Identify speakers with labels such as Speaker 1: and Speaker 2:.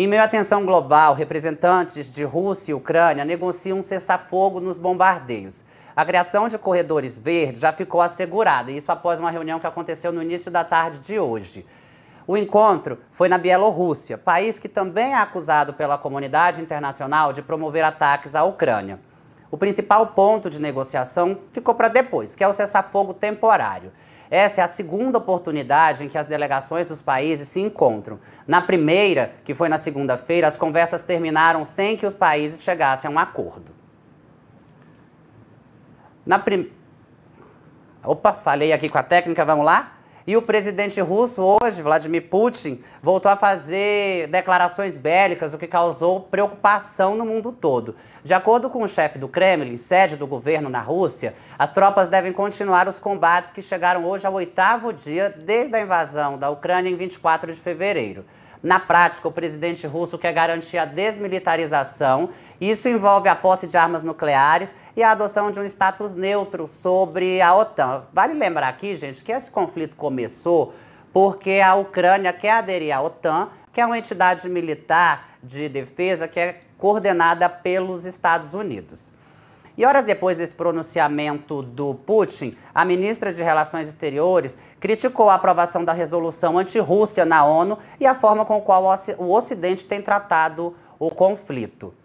Speaker 1: Em meio à tensão global, representantes de Rússia e Ucrânia negociam um cessar-fogo nos bombardeios. A criação de corredores verdes já ficou assegurada, isso após uma reunião que aconteceu no início da tarde de hoje. O encontro foi na Bielorrússia, país que também é acusado pela comunidade internacional de promover ataques à Ucrânia. O principal ponto de negociação ficou para depois, que é o cessar-fogo temporário. Essa é a segunda oportunidade em que as delegações dos países se encontram. Na primeira, que foi na segunda-feira, as conversas terminaram sem que os países chegassem a um acordo. Na prim... Opa, falei aqui com a técnica, vamos lá? E o presidente russo hoje, Vladimir Putin, voltou a fazer declarações bélicas, o que causou preocupação no mundo todo. De acordo com o chefe do Kremlin, sede do governo na Rússia, as tropas devem continuar os combates que chegaram hoje ao oitavo dia desde a invasão da Ucrânia em 24 de fevereiro. Na prática, o presidente russo quer garantir a desmilitarização. Isso envolve a posse de armas nucleares e a adoção de um status neutro sobre a OTAN. Vale lembrar aqui, gente, que esse conflito começou começou porque a Ucrânia quer aderir à OTAN, que é uma entidade militar de defesa que é coordenada pelos Estados Unidos. E horas depois desse pronunciamento do Putin, a ministra de Relações Exteriores criticou a aprovação da resolução anti-Rússia na ONU e a forma com a qual o Ocidente tem tratado o conflito.